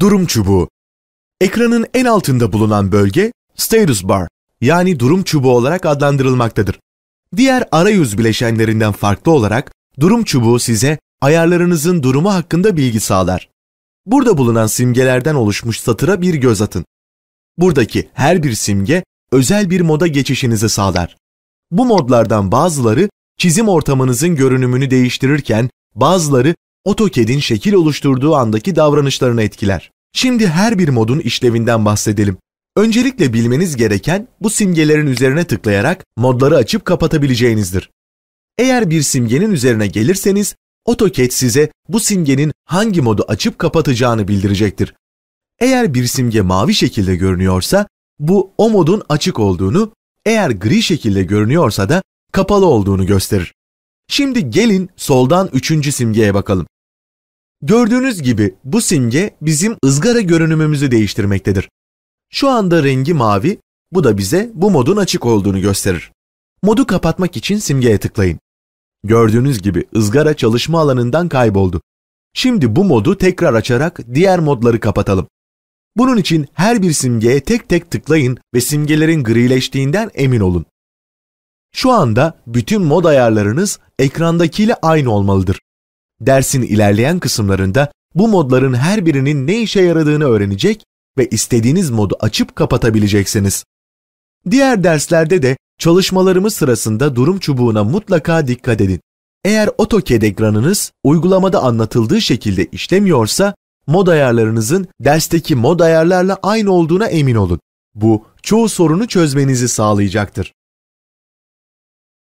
Durum çubuğu. Ekranın en altında bulunan bölge status bar yani durum çubuğu olarak adlandırılmaktadır. Diğer arayüz bileşenlerinden farklı olarak durum çubuğu size ayarlarınızın durumu hakkında bilgi sağlar. Burada bulunan simgelerden oluşmuş satıra bir göz atın. Buradaki her bir simge özel bir moda geçişinizi sağlar. Bu modlardan bazıları çizim ortamınızın görünümünü değiştirirken bazıları AutoCAD'in şekil oluşturduğu andaki davranışlarını etkiler. Şimdi her bir modun işlevinden bahsedelim. Öncelikle bilmeniz gereken bu simgelerin üzerine tıklayarak modları açıp kapatabileceğinizdir. Eğer bir simgenin üzerine gelirseniz AutoCAD size bu simgenin hangi modu açıp kapatacağını bildirecektir. Eğer bir simge mavi şekilde görünüyorsa bu o modun açık olduğunu, eğer gri şekilde görünüyorsa da kapalı olduğunu gösterir. Şimdi gelin soldan üçüncü simgeye bakalım. Gördüğünüz gibi bu simge bizim ızgara görünümümüzü değiştirmektedir. Şu anda rengi mavi, bu da bize bu modun açık olduğunu gösterir. Modu kapatmak için simgeye tıklayın. Gördüğünüz gibi ızgara çalışma alanından kayboldu. Şimdi bu modu tekrar açarak diğer modları kapatalım. Bunun için her bir simgeye tek tek tıklayın ve simgelerin grileştiğinden emin olun. Şu anda bütün mod ayarlarınız ekrandakiyle aynı olmalıdır. Dersin ilerleyen kısımlarında bu modların her birinin ne işe yaradığını öğrenecek ve istediğiniz modu açıp kapatabileceksiniz. Diğer derslerde de çalışmalarımız sırasında durum çubuğuna mutlaka dikkat edin. Eğer AutoCAD ekranınız uygulamada anlatıldığı şekilde işlemiyorsa mod ayarlarınızın dersteki mod ayarlarla aynı olduğuna emin olun. Bu çoğu sorunu çözmenizi sağlayacaktır.